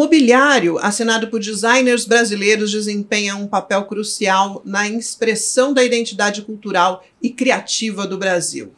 mobiliário, assinado por designers brasileiros, desempenha um papel crucial na expressão da identidade cultural e criativa do Brasil.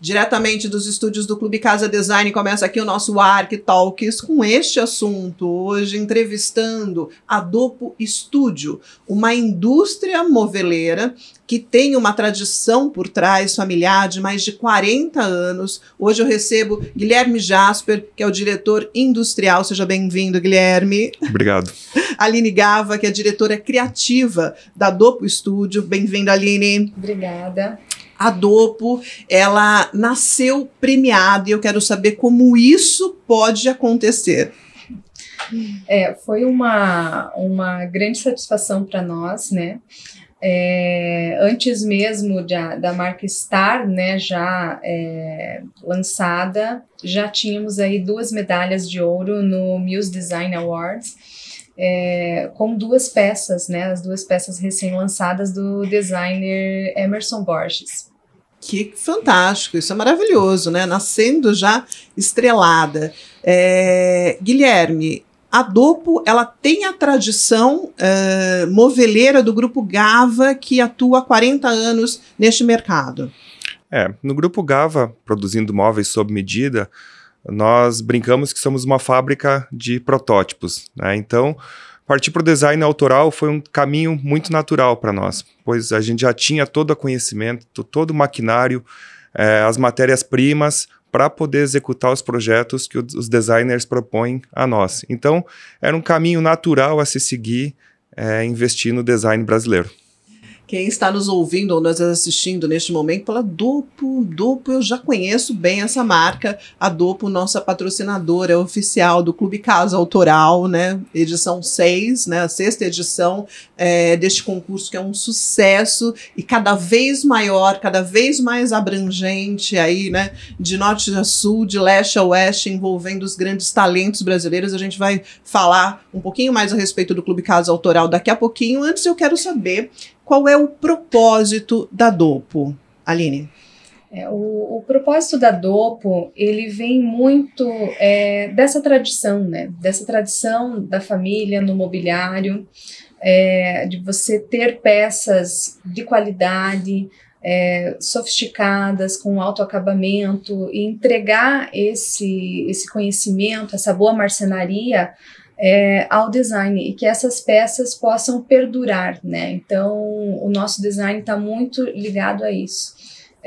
Diretamente dos estúdios do Clube Casa Design, começa aqui o nosso Arc Talks com este assunto. Hoje, entrevistando a Dopo Estúdio, uma indústria moveleira que tem uma tradição por trás familiar de mais de 40 anos. Hoje eu recebo Guilherme Jasper, que é o diretor industrial. Seja bem-vindo, Guilherme. Obrigado. Aline Gava, que é diretora criativa da Dopo Estúdio. Bem-vinda, Aline. Obrigada. A Dopo, ela nasceu premiada e eu quero saber como isso pode acontecer. É, foi uma, uma grande satisfação para nós, né? É, antes mesmo da, da marca Star, né, já é, lançada, já tínhamos aí duas medalhas de ouro no Muse Design Awards é, com duas peças, né? As duas peças recém-lançadas do designer Emerson Borges. Que fantástico, isso é maravilhoso, né? Nascendo já estrelada. É, Guilherme, a Dopo ela tem a tradição é, moveleira do grupo Gava, que atua há 40 anos neste mercado. É, no grupo Gava, produzindo móveis sob medida, nós brincamos que somos uma fábrica de protótipos. Né? Então, partir para o design autoral foi um caminho muito natural para nós, pois a gente já tinha todo o conhecimento, todo o maquinário, eh, as matérias-primas para poder executar os projetos que os designers propõem a nós. Então, era um caminho natural a se seguir eh, investir no design brasileiro. Quem está nos ouvindo ou nos assistindo neste momento, pela Dopo, Dopo, eu já conheço bem essa marca. A Dopo, nossa patrocinadora oficial do Clube Casa Autoral, né? Edição 6, né? A sexta edição é, deste concurso que é um sucesso e cada vez maior, cada vez mais abrangente aí, né? De norte a sul, de leste a oeste, envolvendo os grandes talentos brasileiros. A gente vai falar um pouquinho mais a respeito do Clube Casa Autoral daqui a pouquinho. Antes eu quero saber qual é o propósito da DOPO, Aline? É, o, o, propósito da DOPO, ele vem muito é, dessa tradição, né? Dessa tradição da família no mobiliário, é, de você ter peças de qualidade, é, sofisticadas, com alto acabamento, e entregar esse, esse conhecimento, essa boa marcenaria é, ao design e que essas peças possam perdurar, né? Então, o nosso design está muito ligado a isso.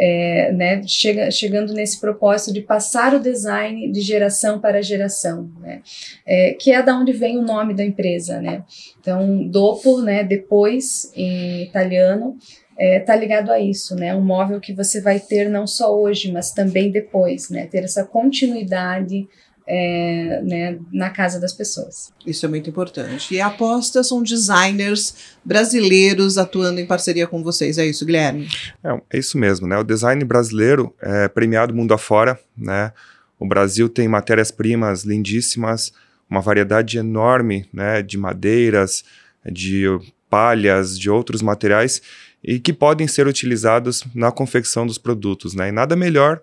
É, né, chega, chegando nesse propósito de passar o design de geração para geração, né, é, que é da onde vem o nome da empresa, né. Então, dopo, né, depois em italiano, está é, tá ligado a isso, né, um móvel que você vai ter não só hoje, mas também depois, né, ter essa continuidade é, né, na casa das pessoas. Isso é muito importante. E a aposta são designers brasileiros atuando em parceria com vocês. É isso, Guilherme? É, é isso mesmo, né? O design brasileiro é premiado mundo afora, né? O Brasil tem matérias-primas lindíssimas, uma variedade enorme né, de madeiras, de palhas, de outros materiais e que podem ser utilizados na confecção dos produtos. Né? E nada melhor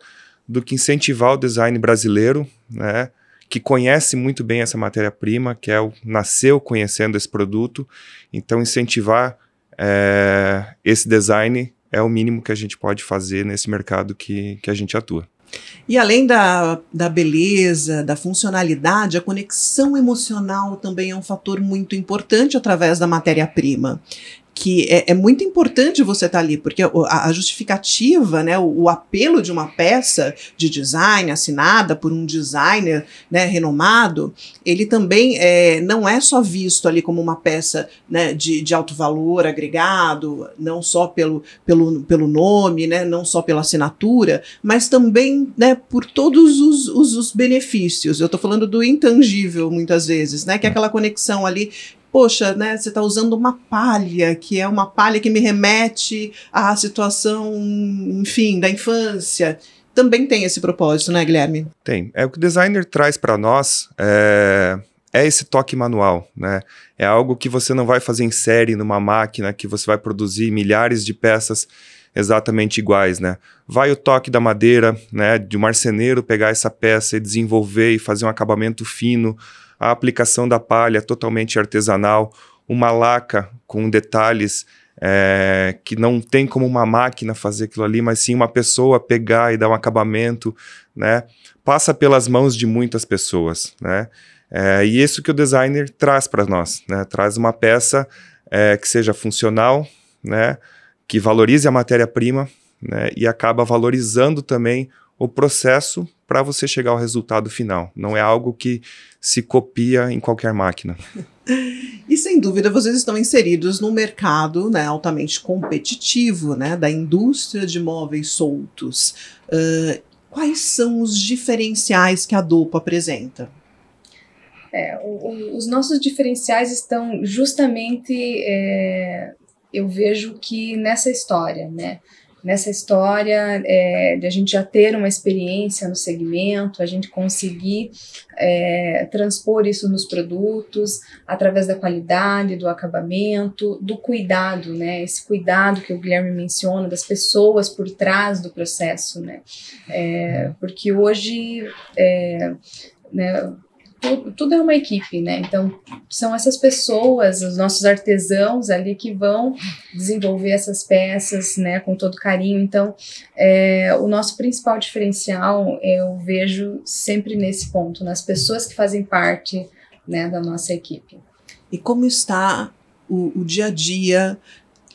do que incentivar o design brasileiro, né? que conhece muito bem essa matéria-prima, que é o, nasceu conhecendo esse produto. Então, incentivar é, esse design é o mínimo que a gente pode fazer nesse mercado que, que a gente atua. E além da, da beleza, da funcionalidade, a conexão emocional também é um fator muito importante através da matéria-prima que é, é, muito importante você estar tá ali, porque a, a justificativa, né, o, o, apelo de uma peça de design assinada por um designer né, renomado, ele também é, não é só visto ali como uma peça né, de, de alto valor agregado, não só pelo, pelo, pelo nome, né, não só pela assinatura, mas também né, por todos os, os, os benefícios. Eu estou falando do intangível muitas vezes, né, que é aquela conexão ali poxa, né, você está usando uma palha, que é uma palha que me remete à situação, enfim, da infância. Também tem esse propósito, né, Guilherme? Tem. É o que o designer traz para nós é, é esse toque manual, né? É algo que você não vai fazer em série numa máquina que você vai produzir milhares de peças exatamente iguais, né? Vai o toque da madeira, né, de um marceneiro pegar essa peça e desenvolver e fazer um acabamento fino a aplicação da palha totalmente artesanal, uma laca com detalhes é, que não tem como uma máquina fazer aquilo ali, mas sim uma pessoa pegar e dar um acabamento, né? Passa pelas mãos de muitas pessoas, né? É, e isso que o designer traz para nós, né? Traz uma peça é, que seja funcional, né? Que valorize a matéria-prima, né? E acaba valorizando também o processo para você chegar ao resultado final. Não é algo que se copia em qualquer máquina. E sem dúvida vocês estão inseridos num mercado né, altamente competitivo, né, da indústria de móveis soltos. Uh, quais são os diferenciais que a Dopo apresenta? É, o, o, os nossos diferenciais estão justamente, é, eu vejo que nessa história, né? nessa história é, de a gente já ter uma experiência no segmento, a gente conseguir é, transpor isso nos produtos através da qualidade, do acabamento, do cuidado, né? Esse cuidado que o Guilherme menciona das pessoas por trás do processo, né? É, uhum. porque hoje é, né, tudo, tudo é uma equipe, né? Então, são essas pessoas, os nossos artesãos ali que vão desenvolver essas peças, né, com todo carinho. Então, é, o nosso principal diferencial eu vejo sempre nesse ponto, nas pessoas que fazem parte, né, da nossa equipe. E como está o, o dia a dia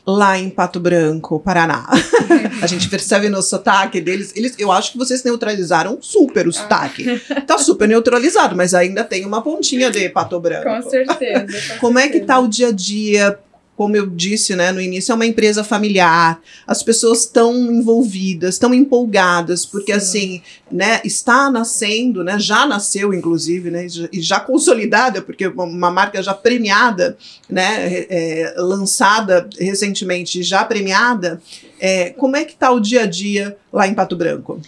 lá em Pato Branco, Paraná. a gente percebe no sotaque deles. Eles, eu acho que vocês neutralizaram super o ah. sotaque. Tá super neutralizado, mas ainda tem uma pontinha de Pato Branco. Com certeza. Com Como certeza. é que tá o dia a dia como eu disse né, no início, é uma empresa familiar, as pessoas estão envolvidas, estão empolgadas, porque Sim. assim, né, está nascendo, né, já nasceu, inclusive, né, e já consolidada, porque uma marca já premiada, né, é, lançada recentemente, já premiada. É, como é que está o dia a dia lá em Pato Branco?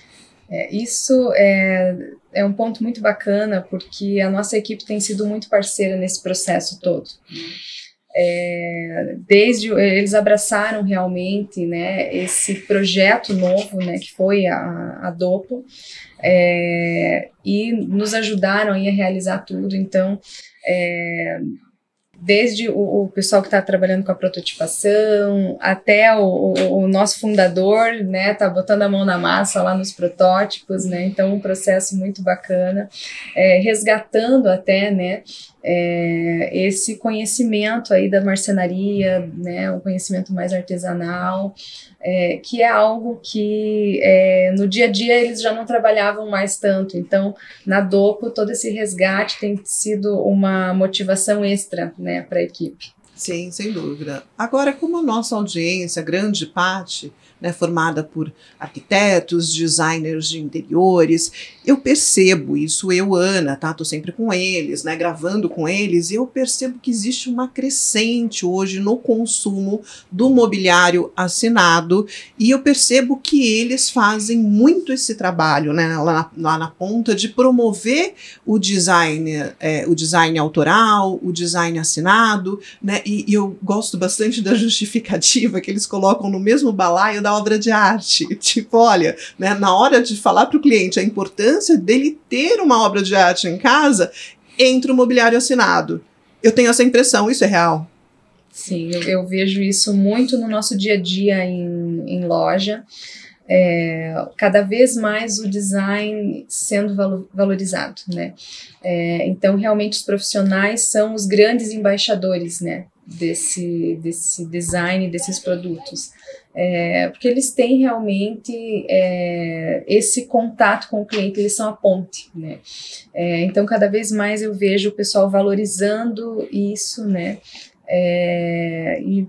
É, isso é, é um ponto muito bacana, porque a nossa equipe tem sido muito parceira nesse processo todo. Hum. É, desde eles abraçaram realmente né, esse projeto novo né, que foi a, a Dopo é, e nos ajudaram a realizar tudo. Então, é, desde o, o pessoal que está trabalhando com a prototipação, até o, o, o, nosso fundador, né, tá botando a mão na massa lá nos protótipos, né, então um processo muito bacana, é, resgatando até, né, é, esse conhecimento aí da marcenaria, né, um conhecimento mais artesanal, é, que é algo que é, no dia a dia eles já não trabalhavam mais tanto. Então, na Dopo, todo esse resgate tem sido uma motivação extra, né? né, para a equipe. Sim, sem dúvida. Agora, como a nossa audiência, grande parte, né, formada por arquitetos, designers de interiores. Eu percebo isso, eu, Ana, tá? Tô sempre com eles, né, gravando com eles, e eu percebo que existe uma crescente hoje no consumo do mobiliário assinado, e eu percebo que eles fazem muito esse trabalho, né, lá na, lá na ponta, de promover o design, é, o design autoral, o design assinado, né, e, e eu gosto bastante da justificativa que eles colocam no mesmo balaio da obra de arte. Tipo, olha, né, na hora de falar para o cliente a importância dele ter uma obra de arte em casa, entra o mobiliário assinado. Eu tenho essa impressão, isso é real. Sim, eu, eu vejo isso muito no nosso dia a dia em, em loja. É, cada vez mais o design sendo valo, valorizado, né? É, então, realmente, os profissionais são os grandes embaixadores, né? desse, desse design desses produtos. É, porque eles têm realmente é, esse contato com o cliente, eles são a ponte, né? É, então, cada vez mais eu vejo o pessoal valorizando isso, né? É, e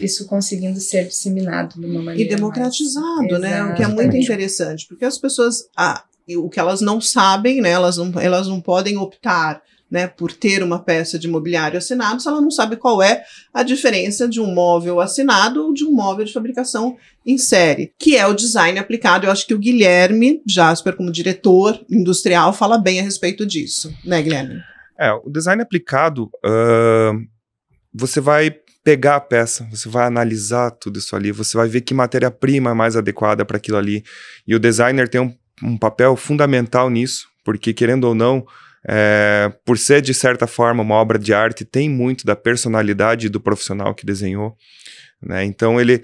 isso conseguindo ser disseminado de uma maneira. E democratizado, mais... né? Exatamente. O que é muito interessante, porque as pessoas. Ah, o que elas não sabem, né? Elas não, elas não podem optar né, por ter uma peça de mobiliário assinado, se ela não sabe qual é a diferença de um móvel assinado ou de um móvel de fabricação em série, que é o design aplicado. Eu acho que o Guilherme Jasper, como diretor industrial, fala bem a respeito disso, né, Guilherme? É, o design aplicado, uh, você vai pegar a peça, você vai analisar tudo isso ali, você vai ver que matéria-prima é mais adequada para aquilo ali. E o designer tem um, um papel fundamental nisso, porque querendo ou não, é, por ser, de certa forma, uma obra de arte, tem muito da personalidade do profissional que desenhou. Né? Então, ele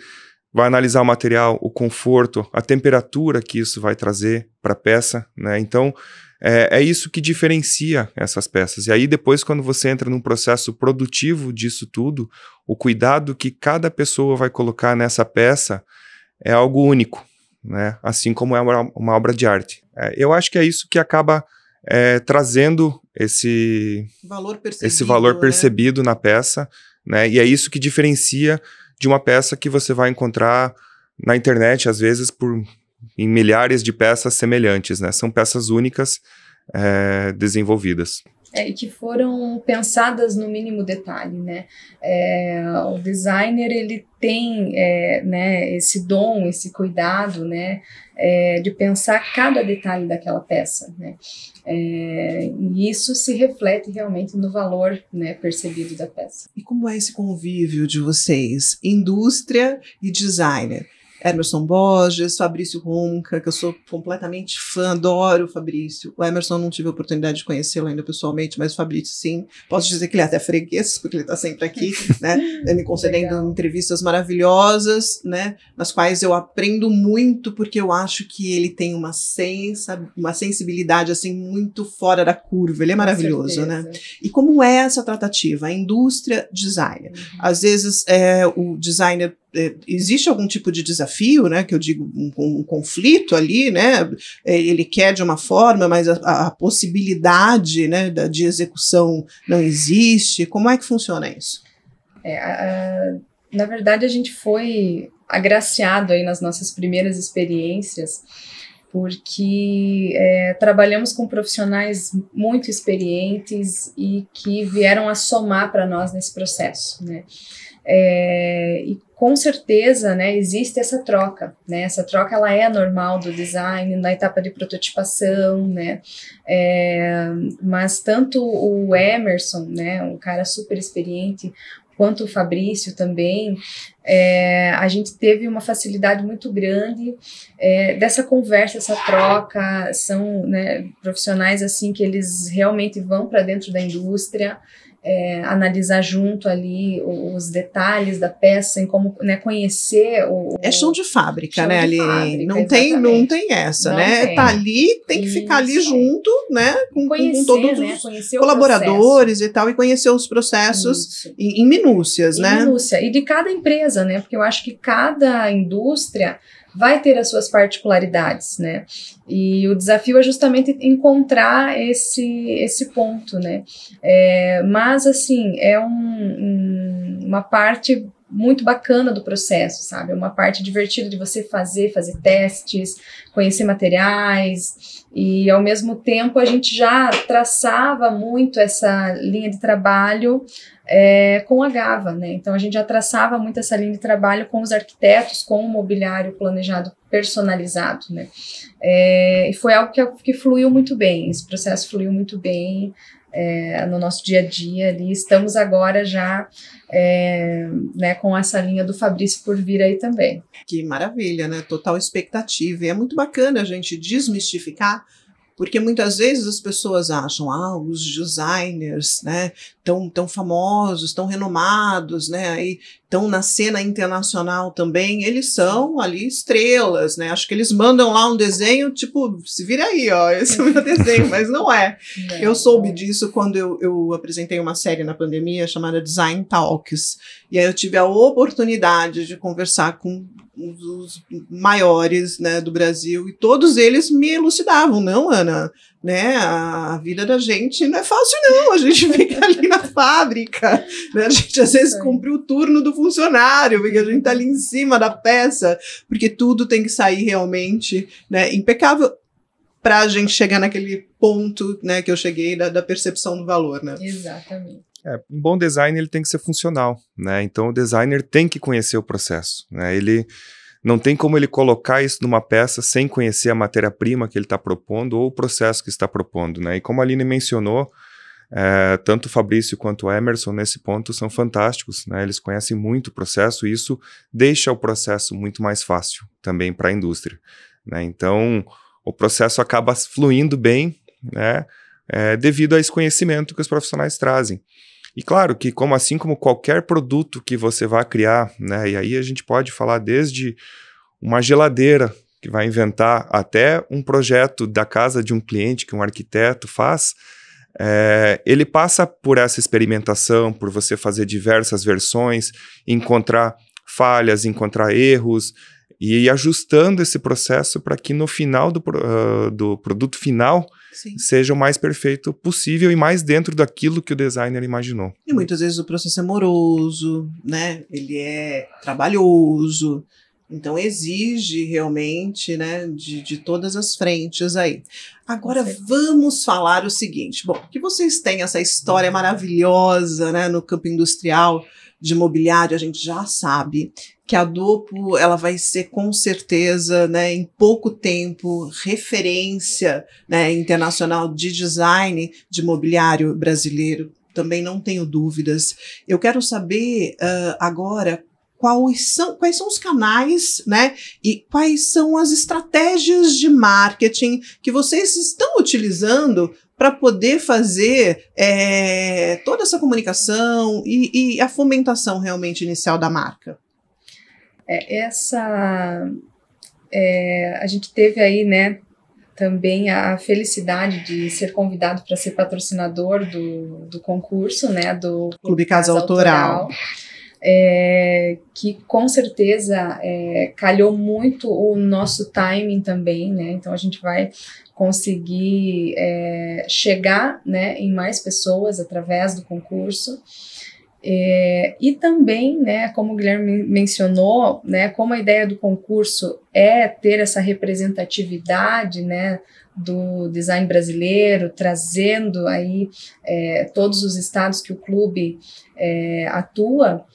vai analisar o material, o conforto, a temperatura que isso vai trazer para a peça. Né? Então, é, é, isso que diferencia essas peças. E aí, depois, quando você entra num processo produtivo disso tudo, o cuidado que cada pessoa vai colocar nessa peça é algo único, né? assim como é uma, uma obra de arte. É, eu acho que é isso que acaba é, trazendo esse valor percebido, esse valor né? percebido na peça, né? E é isso que diferencia de uma peça que você vai encontrar na internet, às vezes, por em milhares de peças semelhantes, né? São peças únicas é, desenvolvidas é, que foram pensadas no mínimo detalhe, né? É, o designer ele tem é, né, esse dom, esse cuidado, né, é, de pensar cada detalhe daquela peça, né? É, e isso se reflete realmente no valor, né, percebido da peça. E como é esse convívio de vocês, indústria e designer? Emerson Borges, Fabrício Ronca, que eu sou completamente fã, adoro o Fabrício. O Emerson não tive a oportunidade de conhecê-lo ainda pessoalmente, mas o Fabrício sim. Posso dizer que ele é até freguês, porque ele está sempre aqui, né? Tá me concedendo Legal. entrevistas maravilhosas, né? Nas quais eu aprendo muito, porque eu acho que ele tem uma, sensa, uma sensibilidade, assim, muito fora da curva. Ele é maravilhoso, né? E como é essa tratativa? A indústria designer. Uhum. Às vezes, é, o designer é, existe algum tipo de desafio, né? Que eu digo um, um, um conflito ali, né? É, ele quer de uma forma, mas a, a possibilidade, né, da, de execução não existe. Como é que funciona isso? É, a, a, na verdade, a gente foi agraciado aí nas nossas primeiras experiências, porque é, trabalhamos com profissionais muito experientes e que vieram a somar para nós nesse processo, né? É, e com certeza, né, existe essa troca, né, essa troca ela é normal do design, na etapa de prototipação, né, é, mas tanto o Emerson, né, um cara super experiente, quanto o Fabrício também, é, a gente teve uma facilidade muito grande é, dessa conversa, essa troca, são né, profissionais assim que eles realmente vão para dentro da indústria, é, analisar junto ali os detalhes da peça, em como né, conhecer o, É chão de fábrica, chão né, ali? não, tem, não tem essa, não né? Tem. Tá ali, tem que ficar ali Isso. junto, né? Com, conhecer, com todos né? os colaboradores e tal, e conhecer os processos em, em, minúcias, em né? Minúcia. E de cada empresa, né? Porque eu acho que cada indústria vai ter as suas particularidades, né? E o desafio é justamente encontrar esse, esse ponto, né? É, mas mas, assim, é um, uma parte muito bacana do processo, sabe? É uma parte divertida de você fazer, fazer testes, conhecer materiais e ao mesmo tempo a gente já traçava muito essa linha de trabalho é, com a Gava, né? Então a gente já traçava muito essa linha de trabalho com os arquitetos, com o mobiliário planejado personalizado, né? É, e foi algo que, que fluiu muito bem, esse processo fluiu muito bem é, no nosso dia a dia ali. Estamos agora já é, né, com essa linha do Fabrício por vir aí também. Que maravilha, né? Total expectativa. E é muito bacana a gente desmistificar porque muitas vezes as pessoas acham, ah, os designers, né, tão, tão famosos, tão renomados, né, aí estão na cena internacional também, eles são ali estrelas, né? Acho que eles mandam lá um desenho, tipo, se vira aí, ó, esse é o meu desenho, mas não é. Não, eu soube não. disso quando eu, eu apresentei uma série na pandemia chamada Design Talks, e aí eu tive a oportunidade de conversar com os maiores né, do Brasil, e todos eles me elucidavam, não, Ana? né? A vida da gente não é fácil, não. A gente fica ali na fábrica, né? A gente às vezes é. cumpre o turno do funcionário, porque a gente está ali em cima da peça, porque tudo tem que sair realmente, né? Impecável para a gente chegar naquele ponto, né? Que eu cheguei da, da percepção do valor, né? Exatamente. É, um bom design ele tem que ser funcional, né? Então o designer tem que conhecer o processo, né? Ele não tem como ele colocar isso numa peça sem conhecer a matéria-prima que ele está propondo ou o processo que está propondo, né? E como a Aline mencionou, é, tanto o Fabrício quanto o Emerson, nesse ponto, são fantásticos. Né? Eles conhecem muito o processo e isso deixa o processo muito mais fácil também para a indústria. Né? Então, o processo acaba fluindo bem né? é, devido a esse conhecimento que os profissionais trazem. E claro que, como assim como qualquer produto que você vai criar, né? E aí a gente pode falar desde uma geladeira que vai inventar até um projeto da casa de um cliente que um arquiteto faz, é, ele passa por essa experimentação, por você fazer diversas versões, encontrar falhas, encontrar erros e ir ajustando esse processo para que no final do, uh, do produto final Sim. seja o mais perfeito possível e mais dentro daquilo que o designer imaginou. E muitas vezes o processo é moroso, né? Ele é trabalhoso. Então exige realmente, né, de, de todas as frentes aí. Agora vamos falar o seguinte. Bom, que vocês têm essa história maravilhosa, né, no campo industrial de mobiliário, a gente já sabe que a Dopo ela vai ser com certeza, né, em pouco tempo, referência né, internacional de design de mobiliário brasileiro. Também não tenho dúvidas. Eu quero saber uh, agora quais são, quais são os canais, né? E quais são as estratégias de marketing que vocês estão utilizando para poder fazer é, toda essa comunicação e, e, a fomentação realmente inicial da marca? É, essa é, a gente teve aí, né, também a felicidade de ser convidado para ser patrocinador do, do concurso, né, do Clube Casa, Casa Autoral. Autoral é, que com certeza é, calhou muito o nosso timing também, né? Então a gente vai conseguir é, chegar né, em mais pessoas através do concurso. É, e também, né, como o Guilherme mencionou, né, como a ideia do concurso é ter essa representatividade né, do design brasileiro, trazendo aí é, todos os estados que o clube é, atua,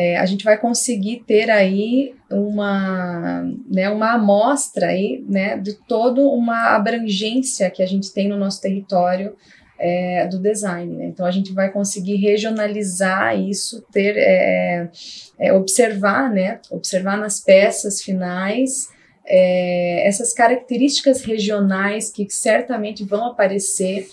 é, a gente vai conseguir ter aí uma, né, uma amostra aí, né, de toda uma abrangência que a gente tem no nosso território é, do design. Né? Então a gente vai conseguir regionalizar isso, ter é, é, observar, né? observar nas peças finais é, essas características regionais que certamente vão aparecer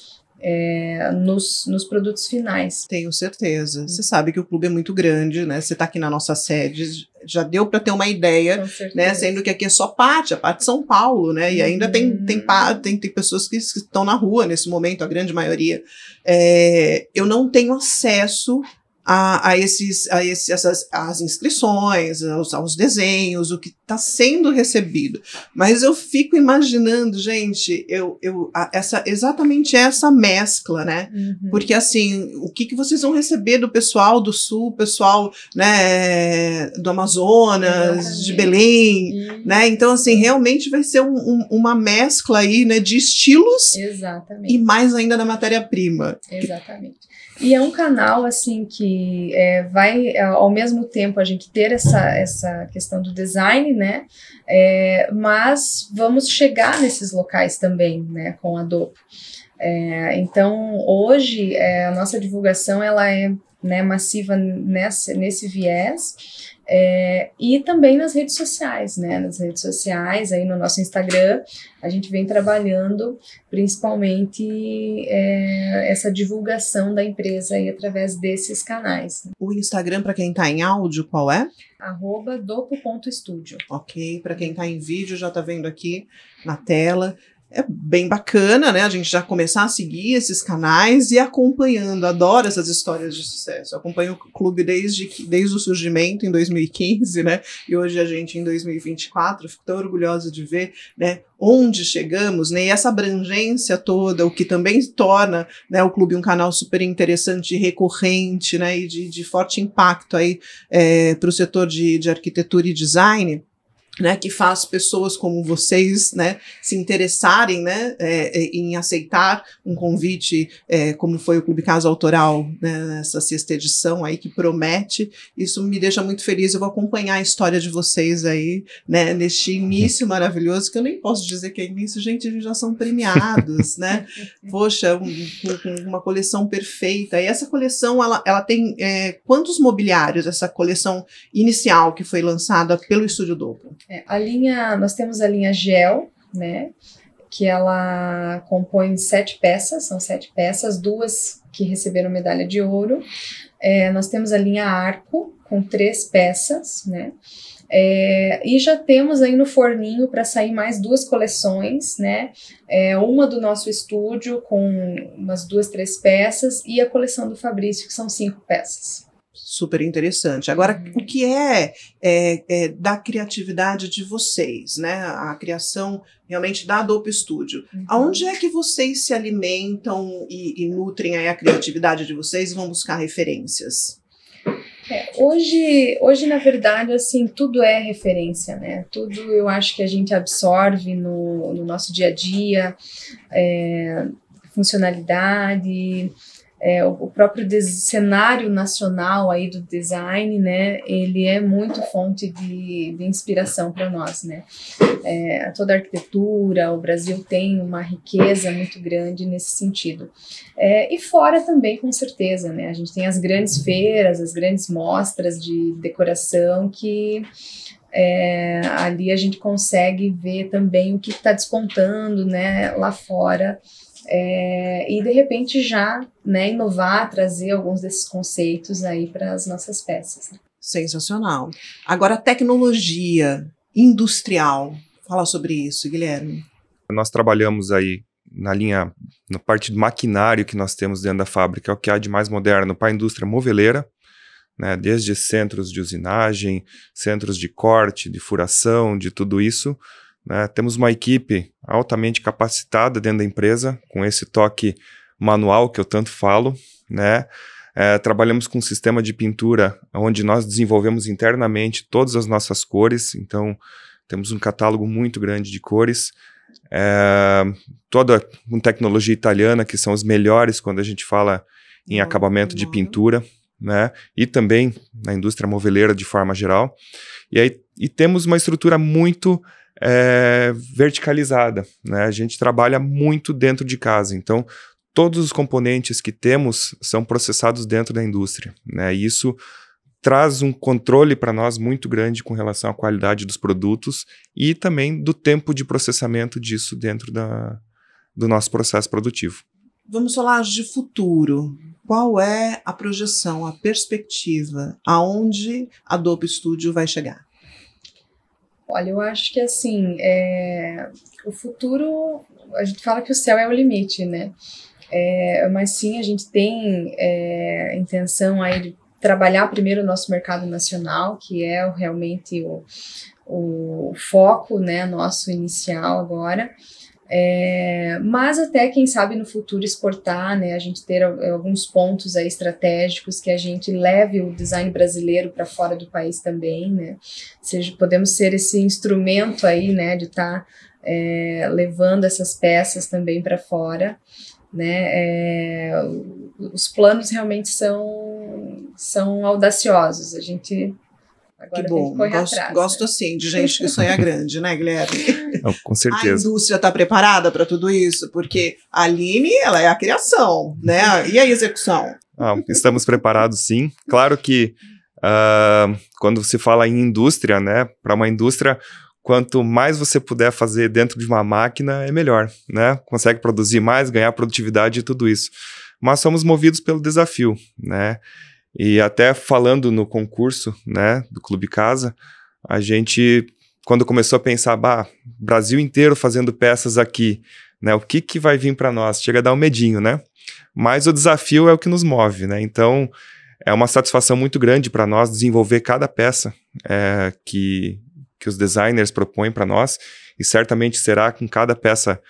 é, nos, nos produtos finais. Tenho certeza. Você sabe que o clube é muito grande, né? Você está aqui na nossa sede, já deu para ter uma ideia, né? Sendo que aqui é só parte, a parte de São Paulo, né? E ainda uhum. tem, tem, uhum. tem, tem pessoas que, estão na rua nesse momento, a grande maioria. É, eu não tenho acesso a, a, esses, a essas, as inscrições, aos, aos desenhos, o que está sendo recebido. Mas eu fico imaginando, gente, eu, eu, a, essa, exatamente essa mescla, né? Uhum. Porque, assim, o que, que vocês vão receber do pessoal do Sul, pessoal né, do Amazonas, uhum. de Belém, uhum. né? Então, assim, realmente vai ser um, um, uma mescla aí, né, de estilos. Exatamente. E mais ainda da matéria-prima. Exatamente. E é um canal assim que é, vai é, ao mesmo tempo a gente ter essa, essa questão do design, né? É, mas vamos chegar nesses locais também, né? Com a DOP É, então hoje é, a nossa divulgação ela é né, massiva nessa, nesse viés é, e também nas redes sociais, né? Nas redes sociais, aí no nosso Instagram, a gente vem trabalhando principalmente é, essa divulgação da empresa aí através desses canais. Né? O Instagram, para quem está em áudio, qual é? Arroba dopo.studio. Ok, para quem está em vídeo, já está vendo aqui na tela é bem bacana, né? A gente já começar a seguir esses canais e acompanhando. Adoro essas histórias de sucesso. Eu acompanho o clube desde, desde o surgimento em 2015, né? E hoje a gente em 2024. Fico tão orgulhosa de ver, né? Onde chegamos, né? E essa abrangência toda, o que também torna né, o clube um canal super interessante, recorrente, né? E de, de forte impacto aí é, eh, para o setor de, de arquitetura e design né, que faz pessoas como vocês né, se interessarem né, é, é, em aceitar um convite, é, como foi o Clube Casa Autoral né, nessa sexta edição aí, que promete. Isso me deixa muito feliz. Eu vou acompanhar a história de vocês aí né, neste início maravilhoso, que eu nem posso dizer que é início, gente, eles já são premiados, né? Poxa, um, um, uma coleção perfeita. E essa coleção, ela, ela tem é, quantos mobiliários, essa coleção inicial que foi lançada pelo Estúdio Duplo? É, a linha, nós temos a linha Gel, né? Que ela compõe sete peças, são sete peças, duas que receberam medalha de ouro. É, nós temos a linha Arco, com três peças, né? É, e já temos aí no forninho para sair mais duas coleções, né? É, uma do nosso estúdio com umas duas, três peças e a coleção do Fabrício, que são cinco peças super interessante. Agora, uhum. o que é, é, é, da criatividade de vocês, né? A criação realmente da Dope Studio. Uhum. Aonde é que vocês se alimentam e, e nutrem a criatividade de vocês e vão buscar referências? É, hoje, hoje, na verdade, assim, tudo é referência, né? Tudo eu acho que a gente absorve no, no nosso dia a dia, é, funcionalidade, é, o próprio cenário nacional aí do design, né, ele é muito fonte de, de inspiração para nós, né. É, toda a arquitetura, o Brasil tem uma riqueza muito grande nesse sentido. É, e fora também, com certeza, né, a gente tem as grandes feiras, as grandes mostras de decoração que é, ali a gente consegue ver também o que está despontando né, lá fora é, e de repente já né, inovar, trazer alguns desses conceitos aí para as nossas peças. Né? Sensacional. Agora, tecnologia industrial. Fala sobre isso, Guilherme. Nós trabalhamos aí na linha, na parte do maquinário que nós temos dentro da fábrica, é o que há de mais moderno para a indústria moveleira, né, desde centros de usinagem, centros de corte, de furação, de tudo isso, né? Temos uma equipe altamente capacitada dentro da empresa, com esse toque manual que eu tanto falo. Né? É, trabalhamos com um sistema de pintura onde nós desenvolvemos internamente todas as nossas cores, então temos um catálogo muito grande de cores. É, toda com tecnologia italiana, que são os melhores quando a gente fala em acabamento de pintura, né? E também na indústria moveleira de forma geral. E aí e temos uma estrutura muito é, verticalizada. Né? A gente trabalha muito dentro de casa. Então, todos os componentes que temos são processados dentro da indústria. Né? isso traz um controle para nós muito grande com relação à qualidade dos produtos e também do tempo de processamento disso dentro da, do nosso processo produtivo. Vamos falar de futuro. Qual é a projeção, a perspectiva, aonde a Dope Studio vai chegar? Olha, eu acho que assim, é, o futuro, a gente fala que o céu é o limite, né? É, mas sim, a gente tem é, intenção aí de trabalhar primeiro o nosso mercado nacional, que é realmente o, o foco né, nosso inicial agora. É, mas até quem sabe no futuro exportar, né, a gente ter alguns pontos aí estratégicos que a gente leve o design brasileiro para fora do país também, né, seja podemos ser esse instrumento aí, né, de estar tá, é, levando essas peças também para fora, né, é, os planos realmente são são audaciosos, a gente Agora que bom, gosto, atrás, gosto né? assim de gente que sonha grande, né, Guilherme? Não, com certeza. A indústria está preparada para tudo isso, porque a Aline, ela é a criação, né? E a execução? Ah, estamos preparados, sim. Claro que uh, quando se fala em indústria, né? Para uma indústria, quanto mais você puder fazer dentro de uma máquina, é melhor, né? Consegue produzir mais, ganhar produtividade e tudo isso. Mas somos movidos pelo desafio, né? E até falando no concurso, né, do Clube Casa, a gente, quando começou a pensar, bah, Brasil inteiro fazendo peças aqui, né, o que que vai vir para nós? Chega a dar um medinho, né? Mas o desafio é o que nos move, né? Então, é uma satisfação muito grande para nós desenvolver cada peça é, que, que os designers propõem para nós, e certamente será com cada peça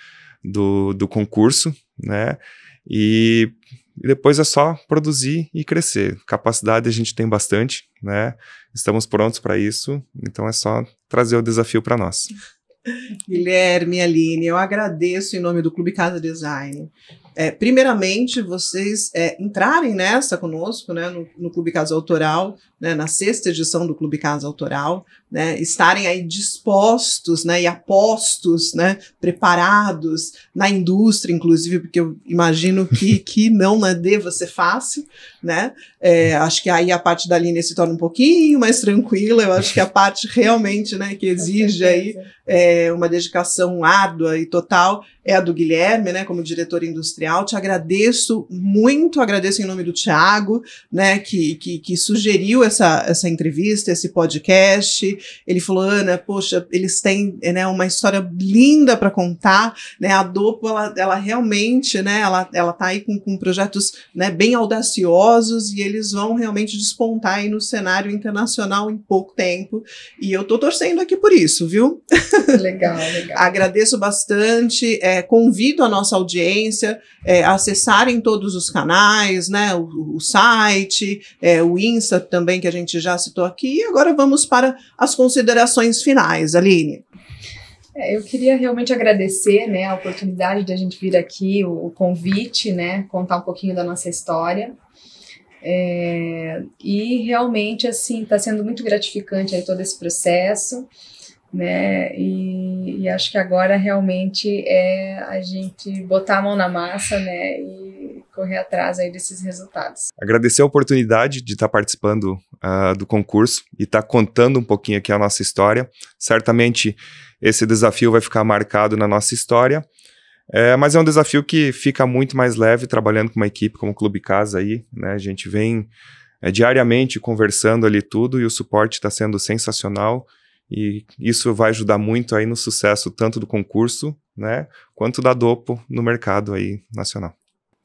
do, do concurso, né? E e depois é só produzir e crescer. Capacidade a gente tem bastante, né? Estamos prontos para isso, então é só trazer o desafio para nós. Guilherme, Aline, eu agradeço em nome do Clube Casa Design. É, primeiramente, vocês é, entrarem nessa conosco, né, no, no Clube Casa Autoral, né, na sexta edição do Clube Casa Autoral, né, estarem aí dispostos né, e apostos, né, preparados na indústria, inclusive, porque eu imagino que, que não né, deva ser fácil. Né? É, acho que aí a parte da linha se torna um pouquinho mais tranquila, eu acho que a parte realmente né, que exige aí, é, uma dedicação árdua e total é a do Guilherme, né, como diretor industrial. Te agradeço muito, agradeço em nome do Tiago, né, que, que, que sugeriu essa, essa entrevista, esse podcast. Ele falou, Ana, poxa, eles têm né, uma história linda para contar. Né? A Dopo, ela, ela realmente, né, ela, ela tá aí com, com projetos né, bem audaciosos e eles vão realmente despontar aí no cenário internacional em pouco tempo. E eu tô torcendo aqui por isso, viu? Legal, legal. Agradeço bastante. É, convido a nossa audiência é, a acessarem todos os canais, né, o, o site, é, o Insta também também que a gente já citou aqui. E agora vamos para as considerações finais, Aline. É, eu queria realmente agradecer né, a oportunidade de a gente vir aqui, o, o convite, né, contar um pouquinho da nossa história. É, e realmente assim está sendo muito gratificante aí todo esse processo, né? E, e, acho que agora realmente é a gente botar a mão na massa, né? E, correr atrás aí desses resultados. Agradecer a oportunidade de estar participando uh, do concurso e estar contando um pouquinho aqui a nossa história. Certamente esse desafio vai ficar marcado na nossa história. É, mas é um desafio que fica muito mais leve trabalhando com uma equipe como o Clube Casa aí, né? A gente vem é, diariamente conversando ali tudo e o suporte está sendo sensacional e isso vai ajudar muito aí no sucesso tanto do concurso, né, quanto da Dopo no mercado aí nacional.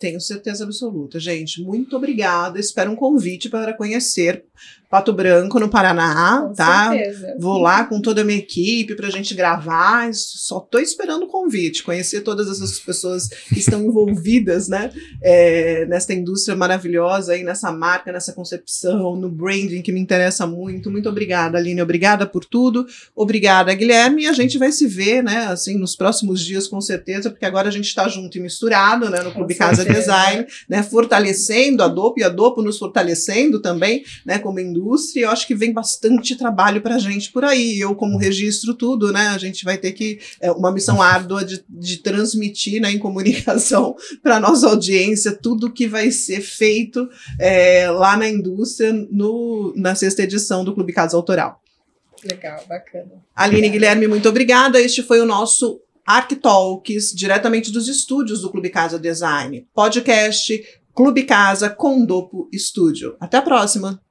Tenho certeza absoluta, gente. Muito obrigada. Espero um convite para conhecer Pato Branco, no Paraná, com tá? Certeza. Vou lá com toda a minha equipe pra gente gravar. Só tô esperando o convite, conhecer todas essas pessoas que estão envolvidas, né? É, nesta indústria maravilhosa aí, nessa marca, nessa concepção, no branding que me interessa muito. Muito obrigada, Aline. Obrigada por tudo. Obrigada, Guilherme. E a gente vai se ver, né? Assim, nos próximos dias, com certeza, porque agora a gente está junto e misturado, né? No Clube Casa Design, né? Fortalecendo a Dopo e a Dopo nos fortalecendo também, né? Como indústria indústria, eu acho que vem bastante trabalho para a gente por aí. Eu, como uhum. registro tudo, né? A gente vai ter que. É uma missão uhum. árdua de, de transmitir né, em comunicação para nossa audiência tudo que vai ser feito é, lá na indústria no, na sexta edição do Clube Casa Autoral. Legal, bacana. Aline é. Guilherme, muito obrigada. Este foi o nosso Arc Talks, diretamente dos estúdios do Clube Casa Design. Podcast Clube Casa com Dopo Estúdio. Até a próxima!